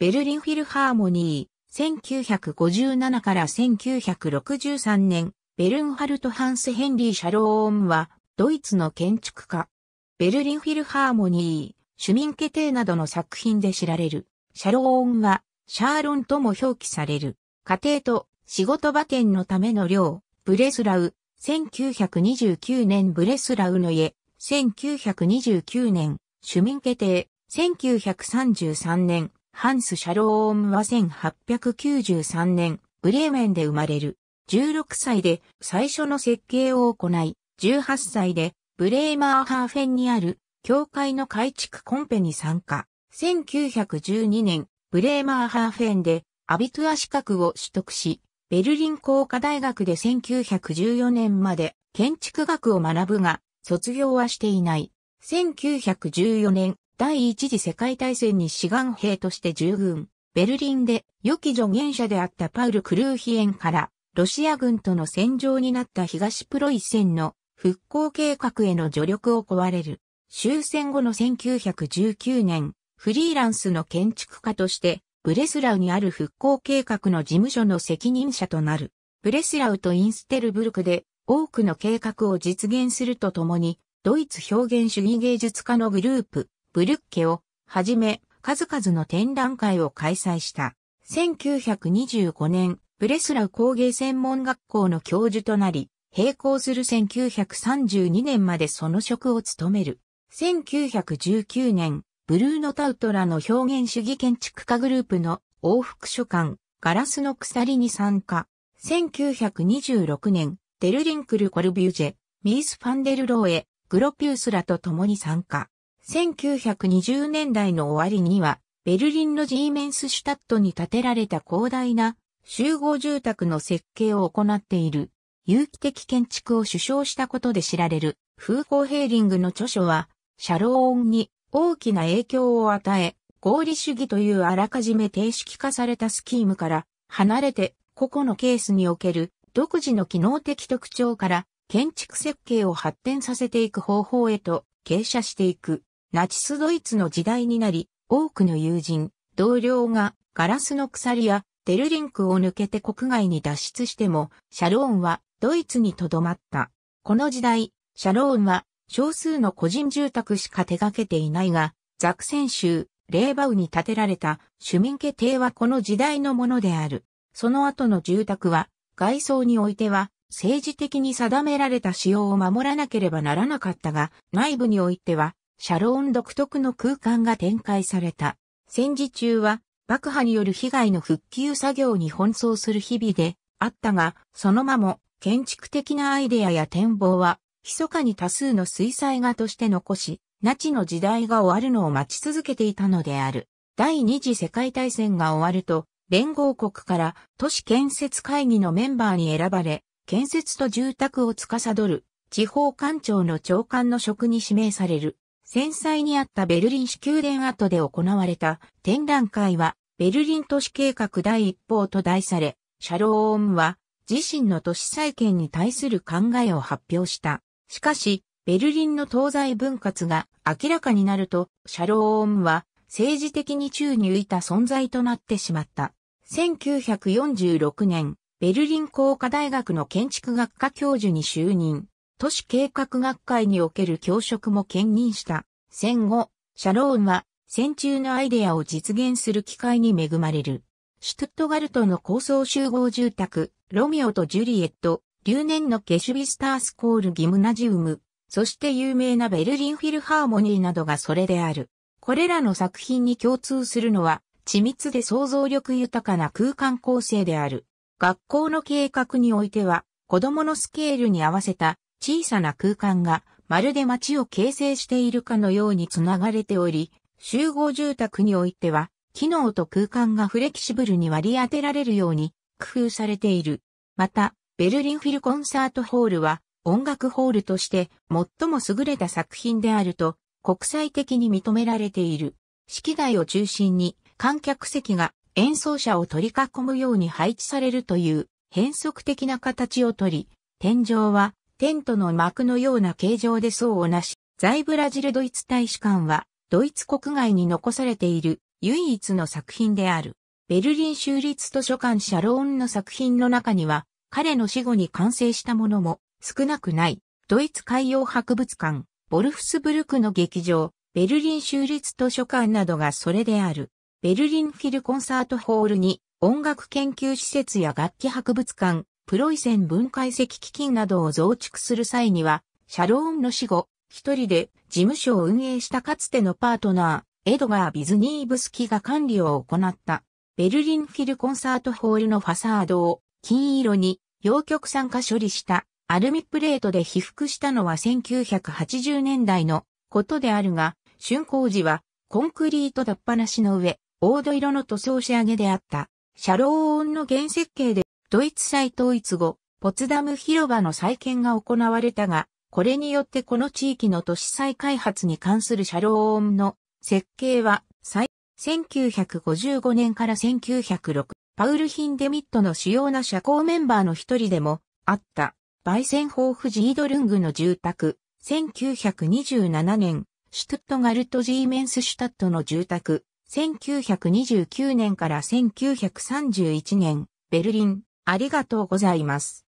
ベルリンフィルハーモニー、1957から1963年、ベルンハルト・ハンス・ヘンリー・シャローンは、ドイツの建築家。ベルリンフィルハーモニー、シュミンケテーなどの作品で知られる。シャローンは、シャーロンとも表記される。家庭と仕事場店のための寮、ブレスラウ、1929年ブレスラウの家、1929年、シュミンケテー、1933年、ハンス・シャローオムは1893年、ブレーメンで生まれる。16歳で最初の設計を行い、18歳でブレーマーハーフェンにある教会の改築コンペに参加。1912年、ブレーマーハーフェンでアビトゥア資格を取得し、ベルリン工科大学で1914年まで建築学を学ぶが、卒業はしていない。1914年、第一次世界大戦に志願兵として従軍、ベルリンで良き助言者であったパウル・クルーヒエンから、ロシア軍との戦場になった東プロイセンの復興計画への助力を壊れる。終戦後の1919年、フリーランスの建築家として、ブレスラウにある復興計画の事務所の責任者となる。ブレスラウとインステルブルクで多くの計画を実現するとともに、ドイツ表現主義芸術家のグループ、ブルッケをはじめ数々の展覧会を開催した。1925年、ブレスラウ工芸専門学校の教授となり、並行する1932年までその職を務める。1919年、ブルーノ・タウトラの表現主義建築家グループの往復書館、ガラスの鎖に参加。1926年、デルリンクル・コルビュジェ、ミース・ファンデル・ローエ、グロピウスらと共に参加。1920年代の終わりには、ベルリンのジーメンスシュタットに建てられた広大な集合住宅の設計を行っている、有機的建築を主張したことで知られる、フーコーヘーリングの著書は、シャローンに大きな影響を与え、合理主義というあらかじめ定式化されたスキームから離れて個々のケースにおける独自の機能的特徴から建築設計を発展させていく方法へと傾斜していく。ナチスドイツの時代になり、多くの友人、同僚がガラスの鎖やテルリンクを抜けて国外に脱出しても、シャローンはドイツに留まった。この時代、シャローンは少数の個人住宅しか手掛けていないが、ザクセン州、レーバウに建てられた主民家庭はこの時代のものである。その後の住宅は、外装においては、政治的に定められた仕様を守らなければならなかったが、内部においては、シャローン独特の空間が展開された。戦時中は爆破による被害の復旧作業に奔走する日々であったが、そのまま建築的なアイデアや展望は、密かに多数の水彩画として残し、ナチの時代が終わるのを待ち続けていたのである。第二次世界大戦が終わると、連合国から都市建設会議のメンバーに選ばれ、建設と住宅を司る地方官庁の長官の職に指名される。戦災にあったベルリン市宮殿跡で行われた展覧会は、ベルリン都市計画第一報と題され、シャローンは自身の都市再建に対する考えを発表した。しかし、ベルリンの東西分割が明らかになると、シャローンは政治的に宙に浮いた存在となってしまった。1946年、ベルリン工科大学の建築学科教授に就任。都市計画学会における教職も兼任した。戦後、シャローンは戦中のアイデアを実現する機会に恵まれる。シュトゥットガルトの高層集合住宅、ロミオとジュリエット、留年のゲシュビスタースコールギムナジウム、そして有名なベルリンフィルハーモニーなどがそれである。これらの作品に共通するのは、緻密で想像力豊かな空間構成である。学校の計画においては、子供のスケールに合わせた小さな空間がまるで街を形成しているかのように繋がれており、集合住宅においては、機能と空間がフレキシブルに割り当てられるように工夫されている。また、ベルリンフィルコンサートホールは音楽ホールとして最も優れた作品であると国際的に認められている。式台を中心に観客席が演奏者を取り囲むように配置されるという変則的な形をとり、天井はテントの幕のような形状で層をなし、在ブラジルドイツ大使館は、ドイツ国外に残されている唯一の作品である。ベルリン州立図書館シャローンの作品の中には、彼の死後に完成したものも少なくない。ドイツ海洋博物館、ボルフスブルクの劇場、ベルリン州立図書館などがそれである。ベルリンフィルコンサートホールに音楽研究施設や楽器博物館、プロイセン分解石基金などを増築する際には、シャローンの死後、一人で事務所を運営したかつてのパートナー、エドガー・ビズニーブスキが管理を行った、ベルリンフィルコンサートホールのファサードを金色に洋極酸化処理したアルミプレートで被覆したのは1980年代のことであるが、竣工時はコンクリートだっぱなしの上、黄土色の塗装仕上げであった。シャローンの原設計でドイツ再統一後、ポツダム広場の再建が行われたが、これによってこの地域の都市再開発に関するシャローンの設計は、1955年から1906、パウル・ヒンデミットの主要な社交メンバーの一人でもあった、バイセンホーフ・ジードルングの住宅、1927年、シュトットガルト・ジーメンス・シュタットの住宅、1929年から1931年、ベルリン、ありがとうございます。